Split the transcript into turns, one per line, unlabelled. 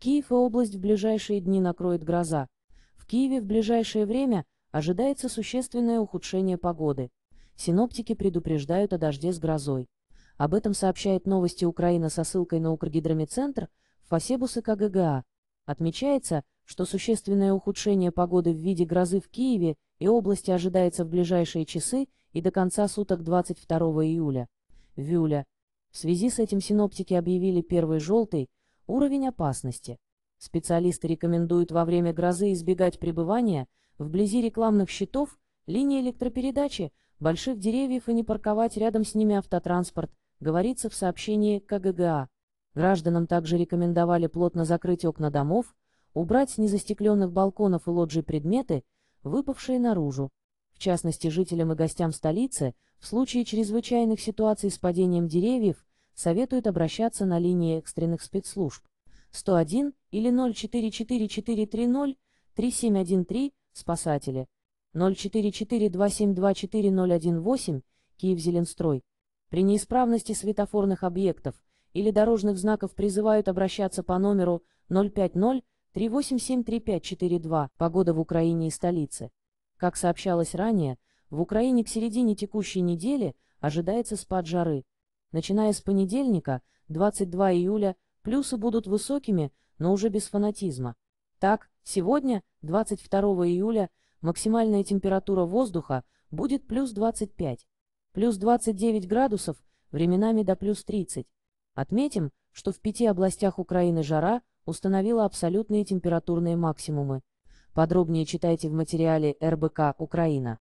Киев и область в ближайшие дни накроет гроза. В Киеве в ближайшее время ожидается существенное ухудшение погоды. Синоптики предупреждают о дожде с грозой. Об этом сообщает новости Украина со ссылкой на Укргидромедцентр, Фасебус и КГГА. Отмечается, что существенное ухудшение погоды в виде грозы в Киеве и области ожидается в ближайшие часы и до конца суток 22 июля. В июле. В связи с этим синоптики объявили первый желтый, Уровень опасности. Специалисты рекомендуют во время грозы избегать пребывания вблизи рекламных щитов, линий электропередачи, больших деревьев и не парковать рядом с ними автотранспорт, говорится в сообщении КГГА. Гражданам также рекомендовали плотно закрыть окна домов, убрать с незастекленных балконов и лоджий предметы, выпавшие наружу. В частности, жителям и гостям столицы в случае чрезвычайных ситуаций с падением деревьев советуют обращаться на линии экстренных спецслужб 101 или 044430-3713 «Спасатели», 0442724018 «Киев-Зеленстрой». При неисправности светофорных объектов или дорожных знаков призывают обращаться по номеру 050-3873542 «Погода в Украине и столице». Как сообщалось ранее, в Украине к середине текущей недели ожидается спад жары – Начиная с понедельника, 22 июля, плюсы будут высокими, но уже без фанатизма. Так, сегодня, 22 июля, максимальная температура воздуха будет плюс 25, плюс 29 градусов, временами до плюс 30. Отметим, что в пяти областях Украины жара установила абсолютные температурные максимумы. Подробнее читайте в материале РБК «Украина».